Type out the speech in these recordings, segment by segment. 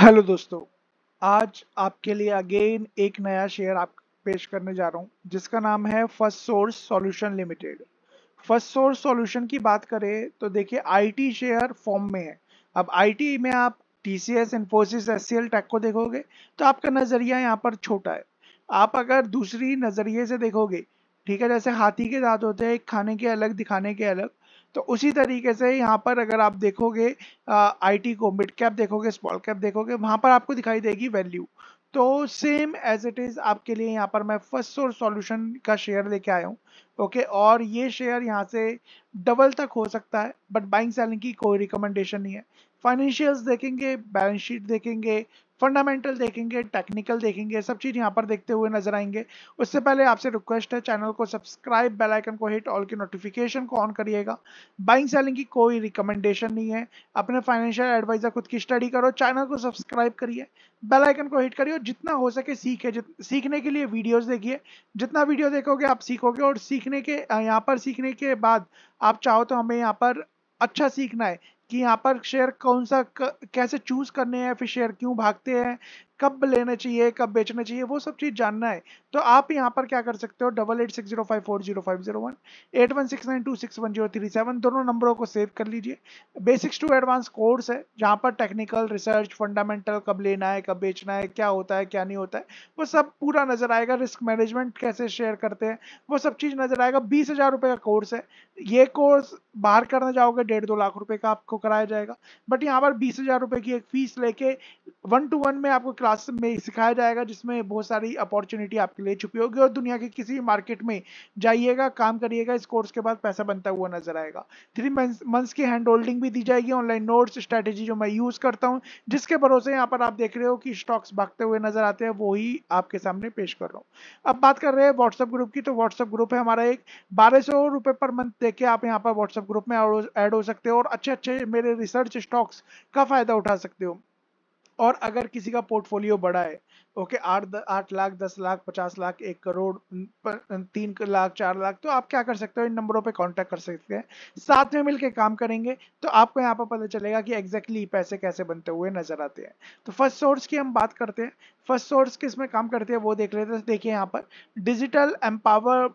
hello दोस्तों आज आपके लिए अगेन एक नया शेयर आप पेश करने जा रहा हूं जिसका नाम है first source solution limited first source solution की बात करें तो देखिए आईटी शेयर फॉर्म में है अब आईटी में आप टीसीएस इन्फोसिस एससीएल टेक को देखोगे तो आपका नजरिया यहाँ पर छोटा है आप अगर दूसरी नजरिए से देखोगे ठीक है जैसे हाथी के दांत होते हैं एक खाने के अलग दिखाने के अलग तो उसी तरीके से यहाँ पर अगर आप देखोगे आईटी को मिड कैप देखोगे स्मॉल कैप देखोगे वहां पर आपको दिखाई देगी वैल्यू तो सेम एज इट इज आपके लिए यहाँ पर मैं फर्स्ट सोर्स सॉल्यूशन का शेयर लेके आया हूँ ओके और ये शेयर यहाँ से डबल तक हो सकता है बट बाइंग सेलिंग की कोई रिकमेंडेशन नहीं है फाइनेंशियल्स देखेंगे बैलेंस शीट देखेंगे फंडामेंटल देखेंगे टेक्निकल देखेंगे सब चीज़ यहाँ पर देखते हुए नजर आएंगे उससे पहले आपसे रिक्वेस्ट है चैनल को सब्सक्राइब बेल आइकन को हिट ऑल की नोटिफिकेशन को ऑन करिएगा बाइंग सेलिंग की कोई रिकमेंडेशन नहीं है अपने फाइनेंशियल एडवाइजर खुद की स्टडी करो चैनल को सब्सक्राइब करिए बेल आइकन को हिट करिए और जितना हो सके सीखे सीखने के लिए वीडियोज देखिए जितना वीडियो देखोगे आप सीखोगे और सीखने के यहाँ पर सीखने के बाद आप चाहो तो हमें यहाँ पर अच्छा सीखना है कि यहाँ पर शेयर कौन सा कैसे चूज करने हैं फिर शेयर क्यों भागते हैं कब लेने चाहिए कब बेचने चाहिए वो सब चीज़ जानना है तो आप यहाँ पर क्या कर सकते हो double eight six zero five four zero five zero one eight one six nine two six one zero three seven दोनों नंबरों को सेव कर लीजिए बेसिक्स टू एडवांस कोर्स है जहाँ पर टेक्निकल रिसर्च फंडामेंटल कब लेना है कब बेचना है क्या होता है क्या नहीं होता है वो सब पूरा नजर आएगा रिस्क मैनेजमेंट कैसे शेयर करते हैं वो सब चीज़ नजर आएगा बीस हज़ार रुपये का कोर्स है ये कोर्स बाहर करना जाओगे डेढ़ दो लाख रुपये का आपको कराया जाएगा बट यहाँ पर बीस हज़ार रुपये की एक फीस लेके वन टू वन में आपको क्लास क्लास में सिखाया जाएगा जिसमें बहुत सारी अपॉर्चुनिटी आपके लिए छुपी होगी और दुनिया के किसी भी मार्केट में जाइएगा काम करिएगा इस कोर्स के बाद पैसा बनता हुआ नजर आएगा थ्री मंथ्स की हैंड होल्डिंग भी दी जाएगी ऑनलाइन नोट्स स्ट्रैटेजी जो मैं यूज करता हूँ जिसके भरोसे यहाँ पर आप देख रहे हो कि स्टॉक्स भागते हुए नजर आते हैं वो ही आपके सामने पेश कर रहा हूँ अब बात कर रहे हैं व्हाट्सएप ग्रुप की तो व्हाट्सएप ग्रुप है हमारा एक बारह सौ पर मंथ देख के आप यहाँ पर व्हाट्सएप ग्रुप में ऐड हो सकते हो और अच्छे अच्छे मेरे रिसर्च स्टॉक्स का फायदा उठा सकते हो और अगर किसी का पोर्टफोलियो बड़ा है ओके आठ आठ लाख दस लाख पचास लाख एक करोड़ तीन लाख चार लाख तो आप क्या कर सकते हो इन नंबरों पे कांटेक्ट कर सकते हैं साथ में मिलके काम करेंगे तो आपको यहाँ पर पता चलेगा कि एग्जैक्टली exactly पैसे कैसे बनते हुए नजर आते हैं तो फर्स्ट सोर्स की हम बात करते हैं फर्स्ट सोर्स किस में काम करते हैं वो देख लेते हैं देखिए यहाँ पर digital empower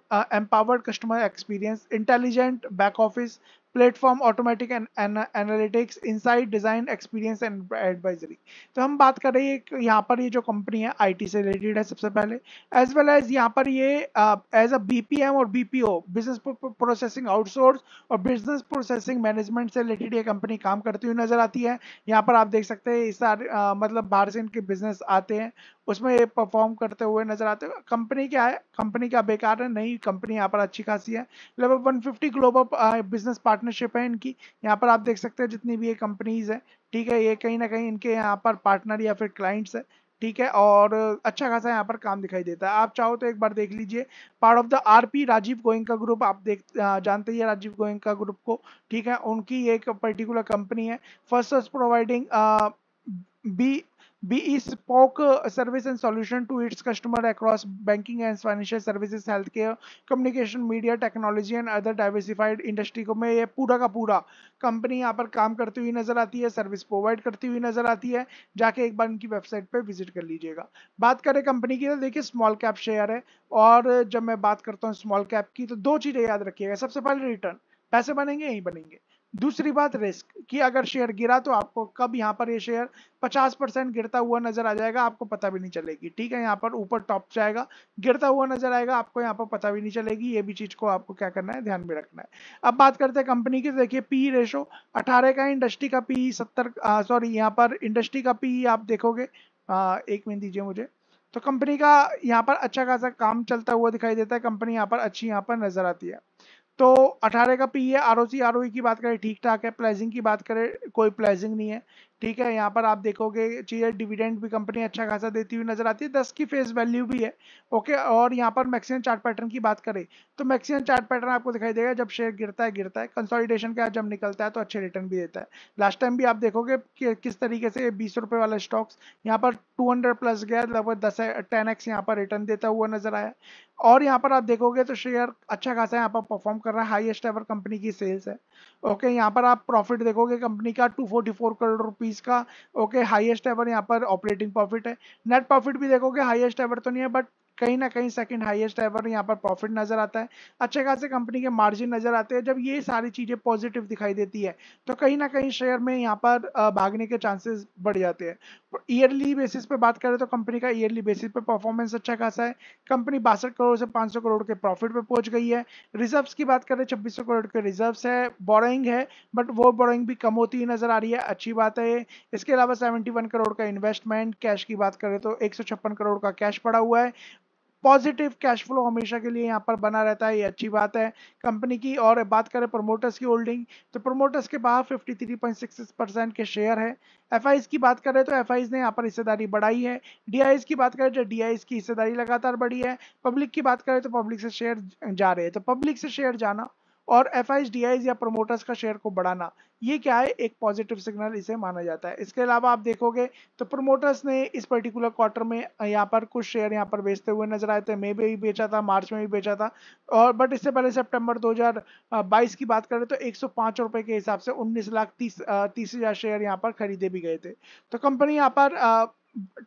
empowered customer experience intelligent back office platform automatic analytics insight design experience and advisory तो हम बात कर रहे हैं यहाँ पर ये जो कंपनी है आईटी से रिलेटेड है सबसे पहले एज वेल एज यहाँ पर ये एज अ बीपीएम और बीपीओ बिजनेस प्रोसेसिंग आउटसोर्स और बिजनेस प्रोसेसिंग मैनेजमेंट से रिलेटेड ये कंपनी काम करती हुई नजर आती है यहाँ पर आप देख सकते हैं इस सारे uh, मतलब बाहर से इनके बिजनेस आते हैं उसमें ये परफॉर्म करते हुए नजर आते हैं कंपनी क्या है कंपनी क्या बेकार है नहीं कंपनी यहाँ पर अच्छी खासी है लगभग one global business partner partnership है इनकी यहाँ पर आप देख सकते हैं जितनी भी ये कंपनीज है ठीक है ये कहीं ना कहीं इनके यहाँ पर पार्टनर या फिर क्लाइंट्स है ठीक है और अच्छा खासा यहाँ पर काम दिखाई देता है आप चाहो तो एक बार देख लीजिए part of the RP Rajiv Goenka group आप देख जानते ही राजीव गोयंका ग्रुप को ठीक है उनकी एक पर्टिकुलर कंपनी है first providing B BE spoke service uh, and and to its customer across banking and financial financial health care communication media technology and other diversified industry को में ये पूरा का पूरा कंपनी यहाँ पर काम करती हुई नजर आती है सर्विस प्रोवाइड करती हुई नजर आती है जाके एक बार इनकी वेबसाइट पर विजिट कर लीजिएगा बात करें कंपनी की तो देखिए स्मॉल कैप शेयर है और जब मैं बात करता हूँ स्मॉल कैप की तो दो चीजें याद रखिएगा सबसे पहले रिटर्न पैसे बनेंगे यहीं बनेंगे दूसरी बात रिस्क कि अगर शेयर गिरा तो आपको कब यहाँ पर ये शेयर 50 परसेंट गिरता हुआ नजर आ जाएगा आपको पता भी नहीं चलेगी ठीक है यहाँ पर ऊपर टॉप जाएगा गिरता हुआ नजर आएगा आपको यहाँ पर पता भी नहीं चलेगी ये भी चीज को आपको क्या करना है ध्यान में रखना है अब बात करते हैं कंपनी की तो देखिए पी रेशो अठारह का इंडस्ट्री का पी सत्तर सॉरी यहाँ पर इंडस्ट्री का पी आप देखोगे आ, एक मिनट दीजिए मुझे तो कंपनी का यहाँ पर अच्छा खासा काम चलता हुआ दिखाई देता है कंपनी यहाँ पर अच्छी यहाँ पर नजर आती है तो 18 का पी है आर ओ की बात करें ठीक ठाक है प्लेजिंग की बात करें कोई प्लेजिंग नहीं है ठीक है यहाँ पर आप देखोगे चाहिए डिविडेंड भी कंपनी अच्छा खासा देती हुई नजर आती है दस की फेस वैल्यू भी है ओके और यहाँ पर मैक्सिमम चार्ट पैटर्न की बात करें तो मैक्सिमम चार्ट पैटर्न आपको दिखाई देगा जब शेयर गिरता है गिरता है कंसोलिडेशन के आज जब निकलता है तो अच्छे रिटर्न भी देता है लास्ट टाइम भी आप देखोगे कि किस तरीके से बीस रुपये वाला स्टॉक्स यहाँ पर टू हंड्रेड प्लस गया लगभग दस टेन एक्स यहाँ पर रिटर्न देता हुआ नजर आया और यहाँ पर आप देखोगे तो शेयर अच्छा खासा यहाँ पर परफॉर्म कर रहा है हाइएस्ट एवर कंपनी की सेल्स है ओके यहाँ पर आप प्रॉफिट देखोगे कंपनी का टू करोड़ रुपये रुपीज़ का ओके हाईएस्ट एवर यहाँ पर ऑपरेटिंग प्रॉफिट है नेट प्रॉफिट भी देखोगे हाईएस्ट एवर तो नहीं है बट कहीं ना कहीं सेकंड हाईएस्ट एवर यहाँ पर प्रॉफिट नजर आता है अच्छे खासे कंपनी के मार्जिन नजर आते हैं जब ये सारी चीजें पॉजिटिव दिखाई देती है तो कहीं ना कहीं शेयर में यहाँ पर भागने के चांसेस बढ़ जाते हैं ईयरली बेसिस पे बात करें तो कंपनी का ईयरली बेसिस पे परफॉर्मेंस अच्छा खासा है कंपनी बासठ करोड़ से पांच करोड़ के प्रॉफिट पे पहुंच गई है रिजर्व्स की बात करें छब्बीस करोड़ के रिजर्व्स है बोरोइंग है बट वो बोरोइंग भी कम होती नजर आ रही है अच्छी बात है इसके अलावा सेवेंटी करोड़ का इन्वेस्टमेंट कैश की बात करें तो एक करोड़ का कैश पड़ा हुआ है पॉजिटिव कैश फ्लो हमेशा के लिए यहाँ पर बना रहता है ये अच्छी बात है कंपनी की और बात करें प्रमोटर्स की होल्डिंग तो प्रमोटर्स के बाहर 53.66 परसेंट के शेयर है एफ की बात करें तो एफ ने यहाँ पर हिस्सेदारी बढ़ाई है डी की बात करें तो डी की हिस्सेदारी लगातार बढ़ी है पब्लिक की बात करें तो पब्लिक से शेयर जा रहे हैं तो पब्लिक से शेयर जाना और एफ या प्रोमोटर्स का शेयर को बढ़ाना ये क्या है एक पॉजिटिव सिग्नल इसे माना जाता है इसके अलावा आप देखोगे तो प्रोमोटर्स ने इस पर्टिकुलर क्वार्टर में यहाँ पर कुछ शेयर यहाँ पर बेचते हुए नजर आए थे मे में भी बेचा था मार्च में भी बेचा था और बट इससे पहले सितंबर 2022 की बात करें तो एक रुपए के हिसाब से उन्नीस लाख तीस तीस हज़ार शेयर यहाँ पर खरीदे भी गए थे तो कंपनी यहाँ पर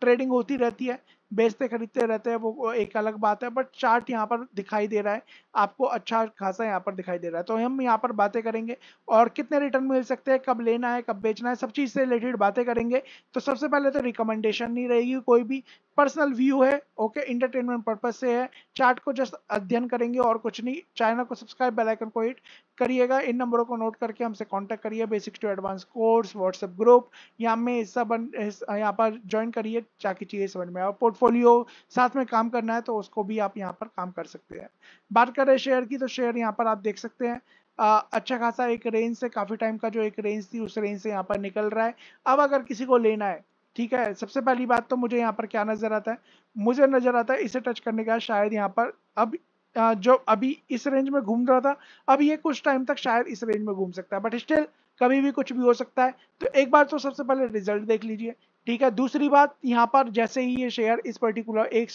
ट्रेडिंग होती रहती है बेचते खरीदते रहते हैं वो एक अलग बात है बट चार्ट यहाँ पर दिखाई दे रहा है आपको अच्छा खासा यहाँ पर दिखाई दे रहा है तो हम यहाँ पर बातें करेंगे और कितने रिटर्न मिल सकते हैं कब लेना है कब बेचना है सब चीज़ से रिलेटेड बातें करेंगे तो सबसे पहले तो रिकमेंडेशन नहीं रहेगी कोई भी पर्सनल व्यू है ओके इंटरटेनमेंट पर्पज से है चार्ट को जस्ट अध्ययन करेंगे और कुछ नहीं चैनल को सब्सक्राइब बेलाइकन को हिट करिएगा इन नंबरों को नोट करके हमसे कॉन्टैक्ट करिए basics to advance course WhatsApp group यहाँ में हिस्सा बन यहाँ पर ज्वाइन करिए ताकि चीज़ें समझ में आए पोर्टफोलियो साथ में काम करना है तो उसको भी आप यहाँ पर काम कर सकते हैं बात कर रहे शेयर की तो शेयर यहाँ पर आप देख सकते हैं आ, अच्छा खासा एक रेंज से काफ़ी टाइम का जो एक रेंज थी उस रेंज से यहाँ पर निकल रहा है अब अगर किसी को लेना है ठीक है सबसे पहली बात तो मुझे यहाँ पर क्या नज़र आता है मुझे नज़र आता है इसे टच करने का शायद यहाँ पर अब जो अभी इस रेंज में घूम रहा था अब ये कुछ टाइम तक शायद इस रेंज में घूम सकता है बट स्टिल कभी भी कुछ भी हो सकता है तो एक बार तो सबसे पहले रिजल्ट देख लीजिए ठीक है दूसरी बात यहाँ पर जैसे ही ये शेयर इस पर्टिकुलर एक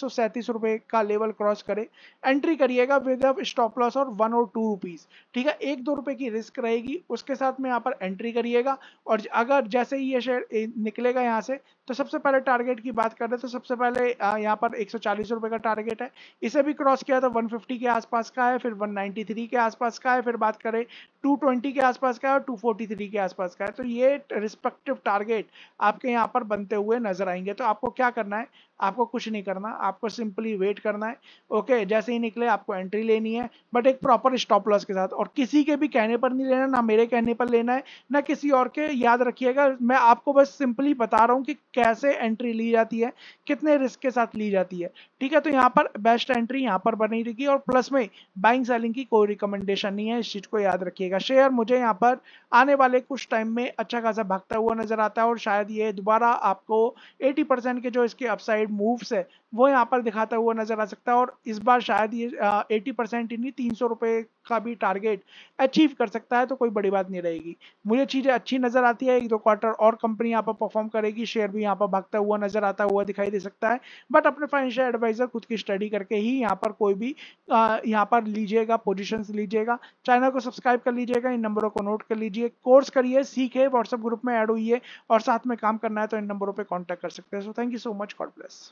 रुपए का लेवल क्रॉस करे एंट्री करिएगा विद स्टॉप लॉस और वन और टू रुपीज ठीक है एक दो रुपए की रिस्क रहेगी उसके साथ में यहाँ पर एंट्री करिएगा और अगर जैसे ही ये शेयर निकलेगा यहाँ से तो सबसे पहले टारगेट की बात कर रहे तो सबसे पहले यहाँ पर एक सौ का टारगेट है इसे भी क्रॉस किया तो 150 के आसपास का है फिर 193 के आसपास का है फिर बात करें 220 के आसपास का है और 243 के आसपास का है तो ये रिस्पेक्टिव टारगेट आपके यहाँ पर बनते हुए नजर आएंगे तो आपको क्या करना है आपको कुछ नहीं करना आपको सिंपली वेट करना है ओके जैसे ही निकले आपको एंट्री लेनी है बट एक प्रॉपर स्टॉप लॉस के साथ और किसी के भी कहने पर नहीं लेना ना मेरे कहने पर लेना है ना किसी और के याद रखिएगा मैं आपको बस सिंपली बता रहा हूँ कि कैसे एंट्री ली जाती है कितने रिस्क के साथ ली जाती है ठीक है तो यहाँ पर बेस्ट एंट्री यहाँ पर बनी रहेगी और प्लस में बाइंग सेलिंग की कोई रिकमेंडेशन नहीं है इस चीज को याद रखिएगा शेयर मुझे यहाँ पर आने वाले कुछ टाइम में अच्छा खासा भागता हुआ नजर आता है और शायद ये दोबारा आपको एटी परसेंट के जो इसके अपसाइड मूव्स है वो यहाँ पर दिखाता हुआ नजर आ सकता है और इस बार शायद ये एटी परसेंट इन तीन सौ रुपये का भी टारगेट अचीव कर सकता है तो कोई बड़ी बात नहीं रहेगी मुझे चीज़ें अच्छी नज़र आती है एक दो क्वार्टर और कंपनी यहाँ पर परफॉर्म करेगी शेयर भी यहाँ पर भागता हुआ नज़र आता हुआ दिखाई दे सकता है बट अपने फाइनेंशियल एडवाइज़र खुद की स्टडी करके ही यहाँ पर कोई भी यहाँ पर लीजिएगा पोजिशन लीजिएगा चैनल को सब्सक्राइब कर लीजिएगा इन नंबरों को नोट कर लीजिए कोर्स करिए सीखे व्हाट्सएप ग्रुप में एड हुई है और साथ में काम करना है तो इन नंबरों पर कॉन्टैक्ट कर सकते हैं so thank you so much God bless